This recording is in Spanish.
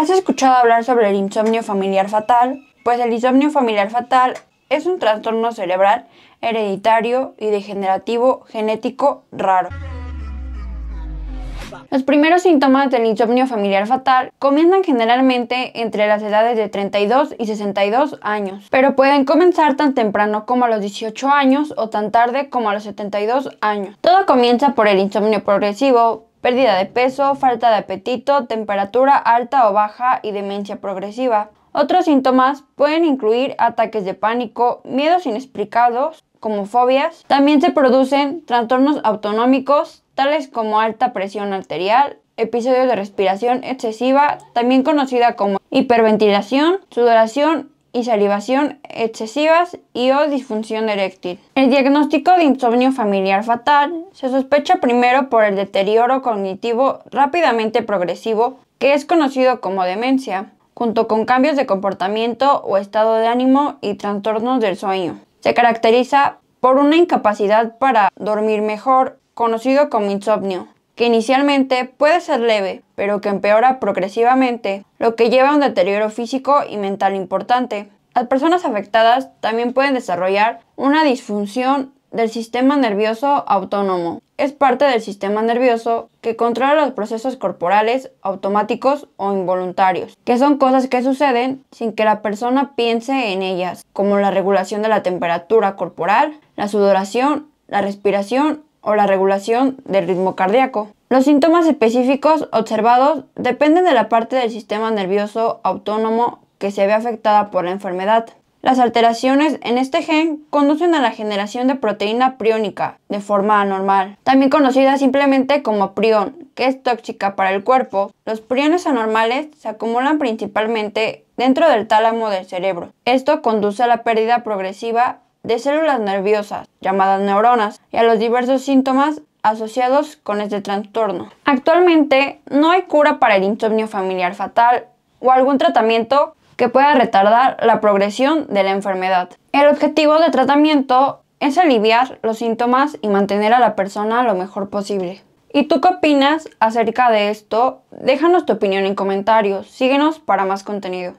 ¿Has escuchado hablar sobre el insomnio familiar fatal? Pues el insomnio familiar fatal es un trastorno cerebral hereditario y degenerativo genético raro. Los primeros síntomas del insomnio familiar fatal comienzan generalmente entre las edades de 32 y 62 años, pero pueden comenzar tan temprano como a los 18 años o tan tarde como a los 72 años. Todo comienza por el insomnio progresivo, pérdida de peso, falta de apetito, temperatura alta o baja y demencia progresiva. Otros síntomas pueden incluir ataques de pánico, miedos inexplicados, como fobias. También se producen trastornos autonómicos, tales como alta presión arterial, episodios de respiración excesiva, también conocida como hiperventilación, sudoración y salivación excesivas y o disfunción eréctil. El diagnóstico de insomnio familiar fatal se sospecha primero por el deterioro cognitivo rápidamente progresivo que es conocido como demencia, junto con cambios de comportamiento o estado de ánimo y trastornos del sueño. Se caracteriza por una incapacidad para dormir mejor, conocido como insomnio, que inicialmente puede ser leve, pero que empeora progresivamente, lo que lleva a un deterioro físico y mental importante. Las personas afectadas también pueden desarrollar una disfunción del sistema nervioso autónomo. Es parte del sistema nervioso que controla los procesos corporales automáticos o involuntarios, que son cosas que suceden sin que la persona piense en ellas, como la regulación de la temperatura corporal, la sudoración, la respiración o la regulación del ritmo cardíaco. Los síntomas específicos observados dependen de la parte del sistema nervioso autónomo que se ve afectada por la enfermedad. Las alteraciones en este gen conducen a la generación de proteína priónica de forma anormal, también conocida simplemente como prión, que es tóxica para el cuerpo. Los priones anormales se acumulan principalmente dentro del tálamo del cerebro. Esto conduce a la pérdida progresiva de células nerviosas, llamadas neuronas, y a los diversos síntomas asociados con este trastorno. Actualmente no hay cura para el insomnio familiar fatal o algún tratamiento que pueda retardar la progresión de la enfermedad. El objetivo del tratamiento es aliviar los síntomas y mantener a la persona lo mejor posible. ¿Y tú qué opinas acerca de esto? Déjanos tu opinión en comentarios. Síguenos para más contenido.